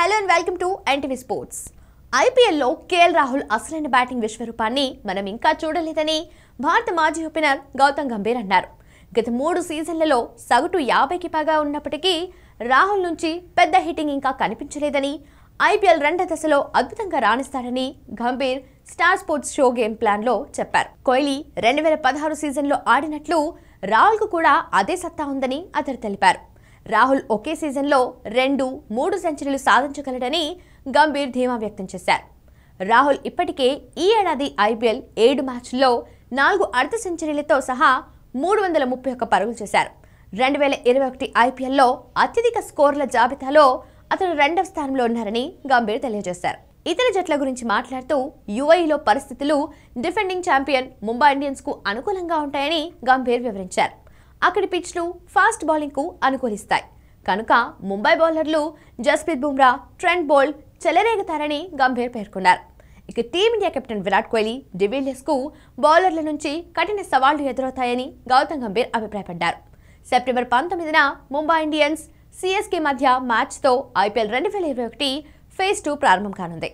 hello and welcome to NTV sports ఐపీఎల్లో KL Rahul అసలైన batting విశ్వరూపాన్ని మనం ఇంకా చూడలేదని భారత మాజీ ఓపెనర్ గౌతమ్ గంభీర్ అన్నారు గత మూడు సీజన్లలో సగటు యాభైకి పైగా ఉన్నప్పటికీ రాహుల్ నుంచి పెద్ద హిట్టింగ్ ఇంకా కనిపించలేదని ఐపీఎల్ రెండో దశలో అద్భుతంగా రాణిస్తారని Gambhir star sports show game ప్లాన్లో చెప్పారు కోహ్లీ రెండు వేల పదహారు సీజన్లో ఆడినట్లు రాహుల్కు కూడా అదే సత్తా ఉందని అతడు తెలిపారు రాహుల్ ఒకే సీజన్లో రెండు మూడు సెంచరీలు సాధించగలడని గంభీర్ ధీమా వ్యక్తం చేశారు రాహుల్ ఇప్పటికే ఈ ఏడాది ఐపీఎల్ ఏడు మ్యాచ్ల్లో నాలుగు అర్ధ సెంచరీలతో సహా మూడు వందల ముప్పై ఒక్క పరుగులు చేశారు రెండు వేల ఇరవై ఒకటి ఐపీఎల్లో అత్యధిక స్కోర్ల జాబితాలో అతను రెండవ స్థానంలో ఉన్నారని గంభీర్ తెలియజేశారు ఇతర జట్ల గురించి మాట్లాడుతూ యుఐలో పరిస్థితులు డిఫెండింగ్ ఛాంపియన్ ముంబై ఇండియన్స్కు అనుకూలంగా ఉంటాయని గంభీర్ వివరించారు అక్కడి పిచ్ను ఫాస్ట్ బౌలింగ్కు అనుకూలిస్తాయి కనుక ముంబై బౌలర్లు జస్ప్రీత్ బుమ్రా ట్రెండ్ బోల్ చెలరేగుతారని గంభీర్ పేర్కొన్నారు ఇక టీమిండియా కెప్టెన్ విరాట్ కోహ్లీ డివిలియర్స్కు బౌలర్ల నుంచి కఠిన సవాళ్లు ఎదురవుతాయని గౌతమ్ గంభీర్ అభిప్రాయపడ్డారు సెప్టెంబర్ పంతొమ్మిదిన ముంబై ఇండియన్స్ సిఎస్కే మధ్య మ్యాచ్తో ఐపీఎల్ రెండు వేల ఇరవై ఒకటి ఫేజ్ టూ ప్రారంభం కానుంది